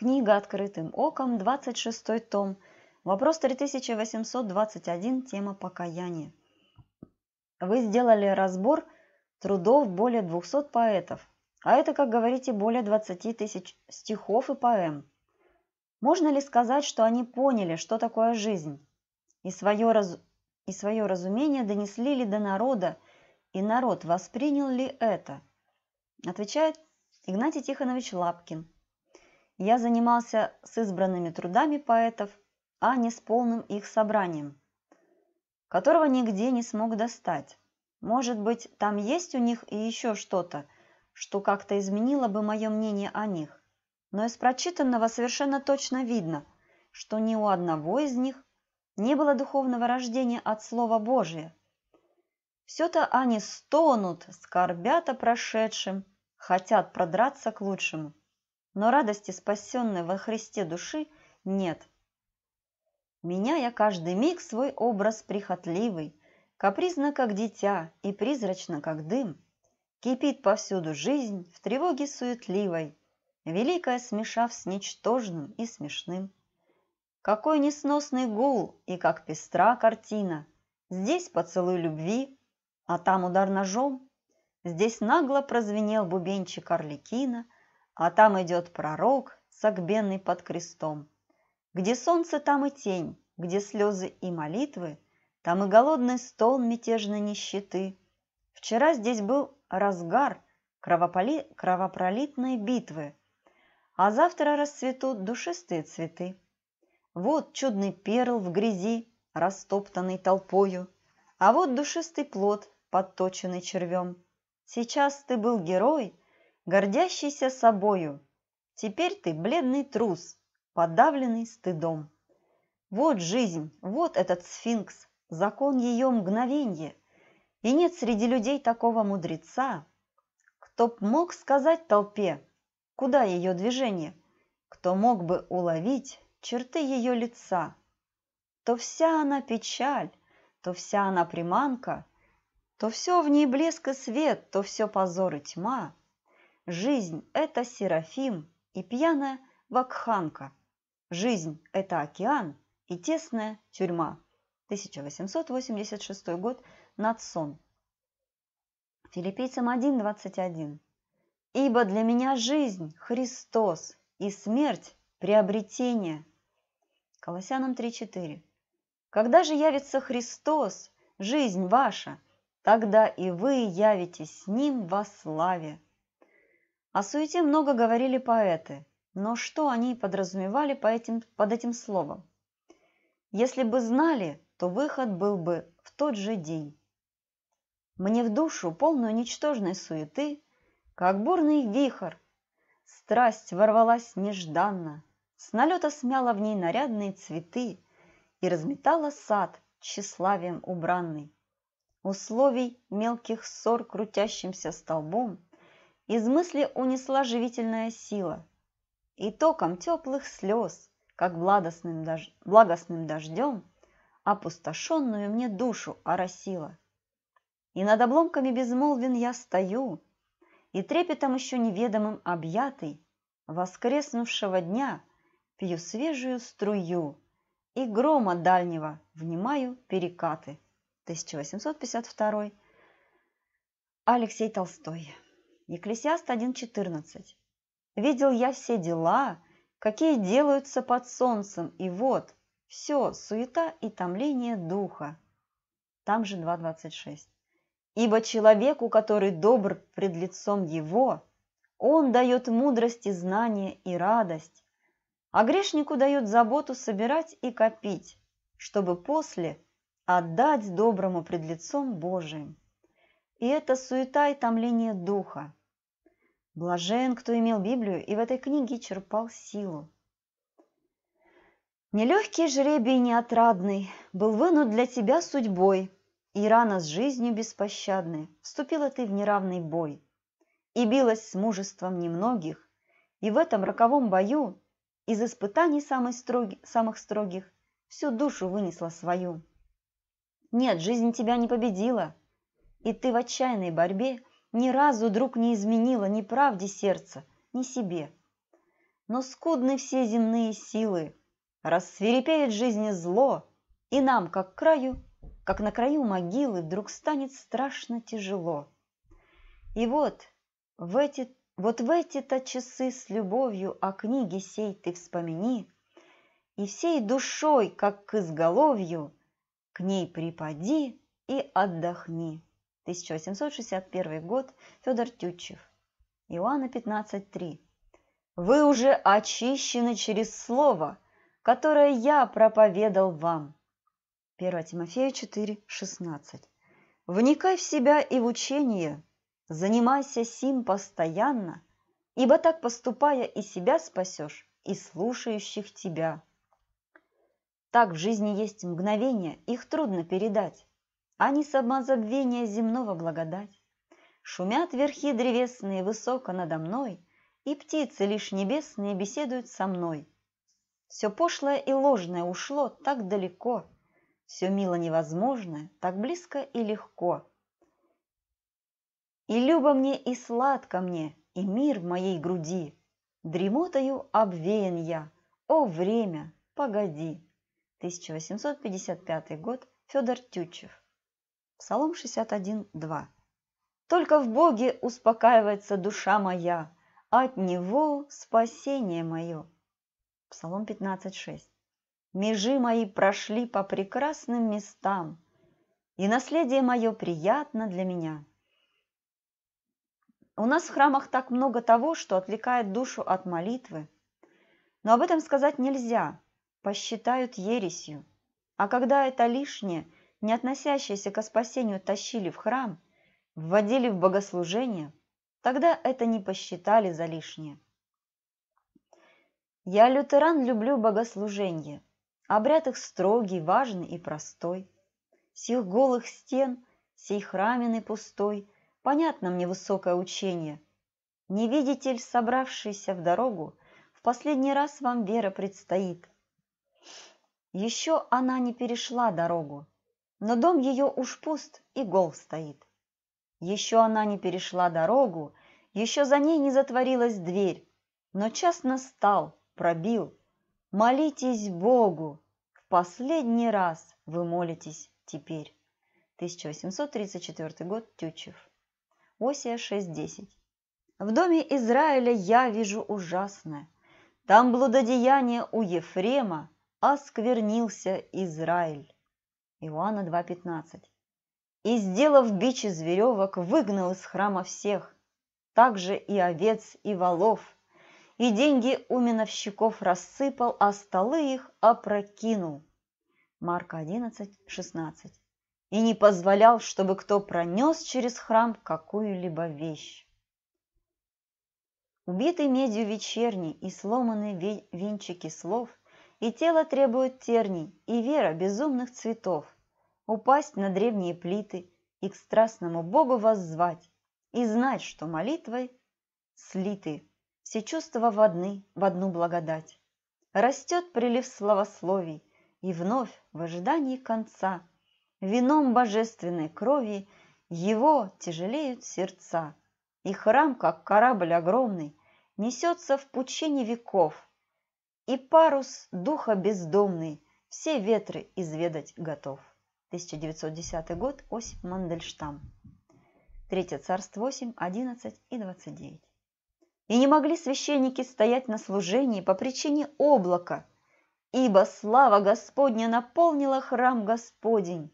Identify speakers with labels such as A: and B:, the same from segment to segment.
A: Книга «Открытым оком», 26 том, вопрос 3821, тема «Покаяние». Вы сделали разбор трудов более 200 поэтов, а это, как говорите, более 20 тысяч стихов и поэм. Можно ли сказать, что они поняли, что такое жизнь, и свое, раз... и свое разумение донесли ли до народа, и народ воспринял ли это? Отвечает Игнатий Тихонович Лапкин. Я занимался с избранными трудами поэтов, а не с полным их собранием, которого нигде не смог достать. Может быть, там есть у них и еще что-то, что как-то изменило бы мое мнение о них. Но из прочитанного совершенно точно видно, что ни у одного из них не было духовного рождения от Слова Божия. Все-то они стонут, скорбят о прошедшем, хотят продраться к лучшему но радости спасенной во Христе души нет. Меня я каждый миг свой образ прихотливый, капризно, как дитя, и призрачно, как дым. Кипит повсюду жизнь в тревоге суетливой, великая смешав с ничтожным и смешным. Какой несносный гул и как пестра картина! Здесь поцелуй любви, а там удар ножом. Здесь нагло прозвенел бубенчик Орликина — а там идет пророк, согбенный под крестом. Где солнце, там и тень, где слезы и молитвы, там и голодный стол мятежной нищеты. Вчера здесь был разгар кровопали... кровопролитной битвы, а завтра расцветут душистые цветы. Вот чудный перл в грязи, растоптанный толпою, а вот душистый плод, подточенный червем. Сейчас ты был герой, гордящийся собою. Теперь ты бледный трус, подавленный стыдом. Вот жизнь, вот этот сфинкс, закон ее мгновенье. И нет среди людей такого мудреца, кто б мог сказать толпе, куда ее движение, кто мог бы уловить черты ее лица. То вся она печаль, то вся она приманка, то все в ней блеск и свет, то все позор и тьма. Жизнь – это Серафим и пьяная Вакханка. Жизнь – это океан и тесная тюрьма. 1886 год. Надсон. Филиппийцам 1.21. «Ибо для меня жизнь – Христос, и смерть – приобретение». Колоссянам 3.4. «Когда же явится Христос, жизнь ваша, тогда и вы явитесь с Ним во славе». О суете много говорили поэты, но что они подразумевали по этим, под этим словом? Если бы знали, то выход был бы в тот же день. Мне в душу полную ничтожной суеты, как бурный вихрь, страсть ворвалась нежданно, с налета смяла в ней нарядные цветы и разметала сад тщеславием убранный. Условий мелких ссор крутящимся столбом – из мысли унесла живительная сила. И током теплых слез, как благостным, дож... благостным дождем, опустошенную мне душу оросила. И над обломками безмолвен я стою, и трепетом еще неведомым объятый, воскреснувшего дня, пью свежую струю и грома дальнего внимаю перекаты. 1852. Алексей Толстой. Екклесиаст 1.14. «Видел я все дела, какие делаются под солнцем, и вот, все, суета и томление духа». Там же 2.26. «Ибо человеку, который добр пред лицом его, он дает мудрость и знание и радость, а грешнику дает заботу собирать и копить, чтобы после отдать доброму пред лицом Божиим. И это суета и томление духа. Блажен, кто имел Библию и в этой книге черпал силу. Нелегкий жребий неотрадный был вынут для тебя судьбой, И рано с жизнью беспощадной вступила ты в неравный бой. И билась с мужеством немногих, и в этом роковом бою Из испытаний самых, строги, самых строгих всю душу вынесла свою. Нет, жизнь тебя не победила, и ты в отчаянной борьбе – ни разу друг не изменила ни правде сердца, ни себе. Но скудны все земные силы, рассверепеет жизни зло, и нам, как краю, как на краю могилы, вдруг станет страшно тяжело. И вот в эти, вот в эти-то часы с любовью о книге сей ты вспомини, и всей душой, как к изголовью, к ней припади и отдохни. 1861 год, Федор Тютчев. Иоанна 15.3. «Вы уже очищены через слово, которое я проповедал вам». 1 Тимофея 4.16. «Вникай в себя и в учение, занимайся сим постоянно, ибо так поступая и себя спасешь, и слушающих тебя». Так в жизни есть мгновения, их трудно передать. А Они самозабвение земного благодать. Шумят верхи древесные высоко надо мной, И птицы лишь небесные беседуют со мной. Все пошлое и ложное ушло так далеко, Все мило невозможное так близко и легко. И любо мне, и сладко мне, и мир в моей груди. Дремотою обвеян я, о время, погоди. 1855 год, Федор Тютчев. Псалом 61.2. «Только в Боге успокаивается душа моя, от Него спасение мое». Псалом 15.6. «Межи мои прошли по прекрасным местам, и наследие мое приятно для меня». У нас в храмах так много того, что отвлекает душу от молитвы. Но об этом сказать нельзя, посчитают ересью. А когда это лишнее – не относящиеся ко спасению, тащили в храм, вводили в богослужение, тогда это не посчитали за лишнее. Я, лютеран, люблю богослужение. Обряд их строгий, важный и простой. Сих голых стен, сей и пустой, понятно мне высокое учение. Невидитель, собравшийся в дорогу, в последний раз вам вера предстоит. Еще она не перешла дорогу, но дом ее уж пуст и гол стоит. Еще она не перешла дорогу, еще за ней не затворилась дверь, но час настал, пробил. Молитесь Богу, в последний раз вы молитесь теперь. 1834 год, Тютчев. Осия 6.10. В доме Израиля я вижу ужасное. Там блудодеяние у Ефрема осквернился Израиль. Иоанна 2.15. «И, сделав бич из веревок, выгнал из храма всех, также и овец, и волов, и деньги у миновщиков рассыпал, а столы их опрокинул». Марка 11.16. «И не позволял, чтобы кто пронес через храм какую-либо вещь». Убитый медью вечерний и сломаны венчики слов, и тело требует терний, и вера безумных цветов упасть на древние плиты и к страстному Богу воззвать, и знать, что молитвой слиты все чувства в одни, в одну благодать. Растет прилив словословий, и вновь в ожидании конца вином божественной крови его тяжелеют сердца. И храм, как корабль огромный, несется в пучине веков, и парус духа бездомный все ветры изведать готов. 1910 год, Осип Мандельштам. Третье царство 8, 11 и 29. И не могли священники стоять на служении по причине облака, ибо слава Господня наполнила храм Господень.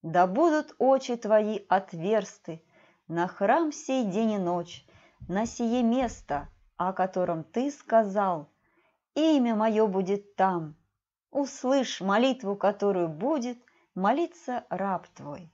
A: Да будут очи твои отверсты на храм сей день и ночь, на сие место, о котором ты сказал, имя мое будет там. Услышь молитву, которую будет – Молиться раб твой.